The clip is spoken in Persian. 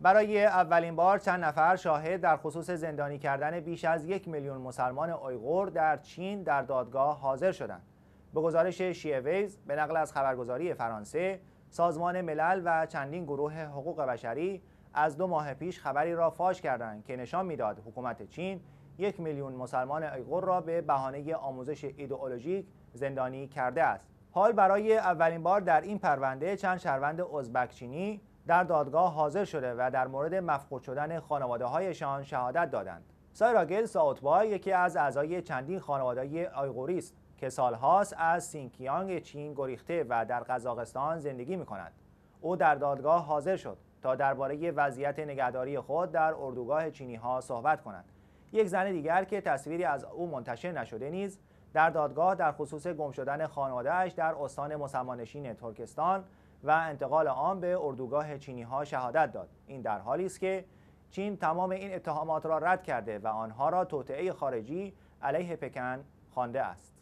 برای اولین بار چند نفر شاهد در خصوص زندانی کردن بیش از یک میلیون مسلمان اویغور در چین در دادگاه حاضر شدند. به گزارش شیویز به نقل از خبرگزاری فرانسه سازمان ملل و چندین گروه حقوق بشری از دو ماه پیش خبری را فاش کردند که نشان میداد حکومت چین یک میلیون مسلمان ایغور را به بهانه آموزش ایدئولوژیک زندانی کرده است حال برای اولین بار در این پرونده چند شهروند ازبک چینی در دادگاه حاضر شده و در مورد مفقود شدن خانواده هایشان شهادت دادند. سایراگل ساوتبا یکی از اعضای چندین خانواده آیغوری است که سالهاست از سینکیانگ چین گریخته و در قزاقستان زندگی می کند. او در دادگاه حاضر شد تا درباره وضعیت نگهداری خود در اردوگاه چینی ها صحبت کند. یک زن دیگر که تصویری از او منتشر نشده نیز در دادگاه در خصوص گم شدن خانوادهش در استان مسمانشین ترکستان و انتقال آن به اردوگاه چینی ها شهادت داد این در حالی است که چین تمام این اتهامات را رد کرده و آنها را توطعه خارجی علیه پکن خوانده است